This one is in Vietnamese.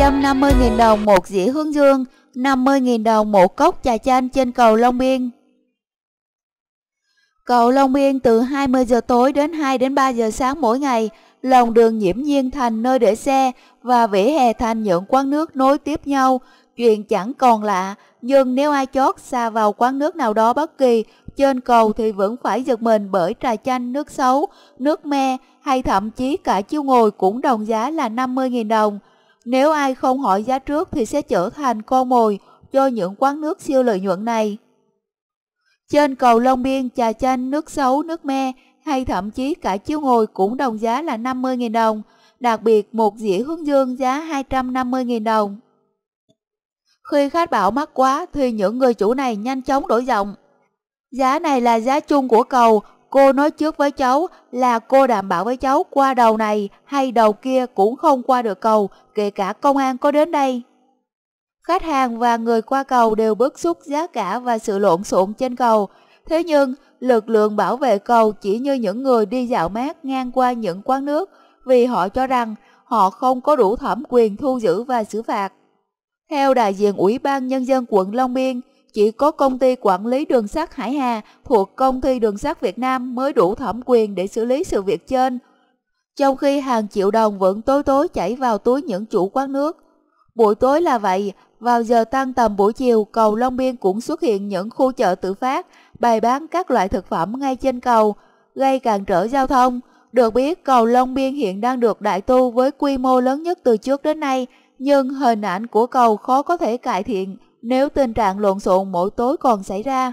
150.000 đồng một dĩa hướng dương, 50.000 đồng một cốc trà chanh trên cầu Long Biên. Cầu Long Biên từ 20 giờ tối đến 2 đến 3 giờ sáng mỗi ngày, lòng đường nhiễm nhiên thành nơi để xe và vỉa hè thành những quán nước nối tiếp nhau, chuyện chẳng còn lạ, nhưng nếu ai chót xa vào quán nước nào đó bất kỳ trên cầu thì vẫn phải giật mình bởi trà chanh, nước xấu, nước me hay thậm chí cả chiêu ngồi cũng đồng giá là 50.000 đồng. Nếu ai không hỏi giá trước thì sẽ trở thành con mồi cho những quán nước siêu lợi nhuận này. Trên cầu Long Biên, trà chanh, nước xấu, nước me hay thậm chí cả chiếu ngồi cũng đồng giá là 50.000 đồng, đặc biệt một dĩa hướng dương giá 250.000 đồng. Khi khách bảo mắc quá thì những người chủ này nhanh chóng đổi giọng. Giá này là giá chung của cầu, Cô nói trước với cháu là cô đảm bảo với cháu qua đầu này hay đầu kia cũng không qua được cầu, kể cả công an có đến đây. Khách hàng và người qua cầu đều bức xúc giá cả và sự lộn xộn trên cầu. Thế nhưng, lực lượng bảo vệ cầu chỉ như những người đi dạo mát ngang qua những quán nước vì họ cho rằng họ không có đủ thẩm quyền thu giữ và xử phạt. Theo đại diện Ủy ban Nhân dân quận Long Biên, chỉ có công ty quản lý đường sắt Hải Hà thuộc công ty đường sắt Việt Nam mới đủ thẩm quyền để xử lý sự việc trên. Trong khi hàng triệu đồng vẫn tối tối chảy vào túi những chủ quán nước. Buổi tối là vậy, vào giờ tan tầm buổi chiều, cầu Long Biên cũng xuất hiện những khu chợ tự phát, bày bán các loại thực phẩm ngay trên cầu, gây cản trở giao thông. Được biết, cầu Long Biên hiện đang được đại tu với quy mô lớn nhất từ trước đến nay, nhưng hình ảnh của cầu khó có thể cải thiện nếu tình trạng lộn xộn mỗi tối còn xảy ra,